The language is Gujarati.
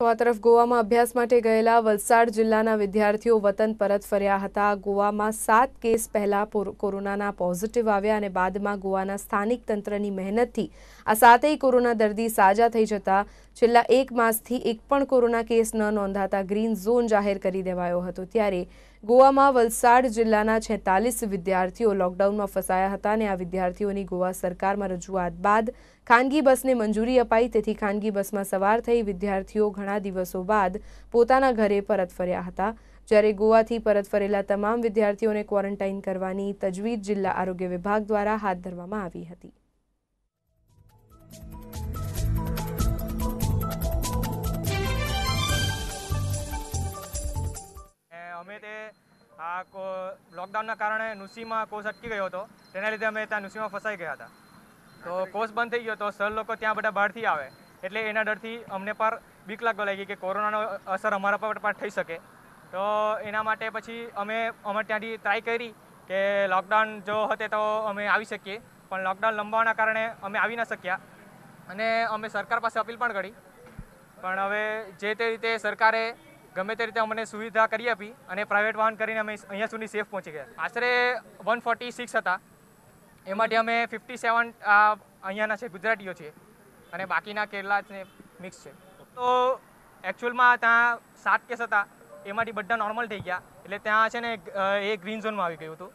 તો આ તરફ ગોવામાં અભ્યાસ માટે ગયેલા વલસાડ જિલ્લાના વિદ્યાર્થીઓ વતન પરત ફર્યા હતા ગોવામાં સાત કેસ પહેલા કોરોનાના પોઝિટિવ આવ્યા અને બાદમાં ગોવાના સ્થાનિક તંત્રની મહેનતથી આ સાતેય કોરોના દર્દી સાજા થઈ જતા છેલ્લા એક માસથી એક પણ કોરોના કેસ ન નોંધાતા ગ્રીન ઝોન જાહેર કરી દેવાયો હતો ત્યારે ગોવામાં વલસાડ જિલ્લાના છેતાલીસ વિદ્યાર્થીઓ લોકડાઉનમાં ફસાયા હતા અને આ વિદ્યાર્થીઓની ગોવા સરકારમાં રજૂઆત બાદ ખાનગી બસને મંજૂરી અપાઈ તેથી ખાનગી બસમાં સવાર થઈ વિદ્યાર્થીઓ ઘણા દિવસો બાદ પોતાના ઘરે પરત ફર્યા હતા જ્યારે ગોવાથી પરત ફરેલા તમામ વિદ્યાર્થીઓને ક્વોરન્ટાઇન કરવાની તજવીજ જિલ્લા આરોગ્ય વિભાગ દ્વારા હાથ ધરવામાં આવી હતી લોકડાઉનના કારણે નુસીમાં કોર્સ અટકી ગયો હતો તેના લીધે અમે ત્યાં નુસીમાં ફસાઈ ગયા હતા તો કોર્સ બંધ થઈ ગયો તો સર લોકો ત્યાં બધા બહારથી આવે એટલે એના ડરથી અમને પણ બીક લાગવા લાગી કે કોરોનાનો અસર અમારા પર પણ થઈ શકે તો એના માટે પછી અમે અમે ત્યાંથી ટ્રાય કરી કે લોકડાઉન જો હતે તો અમે આવી શકીએ પણ લોકડાઉન લંબાવાના કારણે અમે આવી ન શક્યા અને અમે સરકાર પાસે અપીલ પણ કરી પણ હવે જે તે રીતે સરકારે ગમે તે રીતે અમને સુવિધા કરી આપી અને પ્રાઇવેટ વાહન કરીને અમે અહીંયા સુધી સેફ પહોંચી ગયા આશરે વન ફોર્ટી સિક્સ હતા એમાંથી અમે ફિફ્ટી સેવન અહીંયાના છે ગુજરાતીઓ છીએ અને બાકીના કેરલા છે મિક્સ છે તો એકચ્યુઅલમાં ત્યાં સાત કેસ હતા એમાંથી બધા નોર્મલ થઈ ગયા એટલે ત્યાં છે ને એ ગ્રીન ઝોનમાં આવી ગયું હતું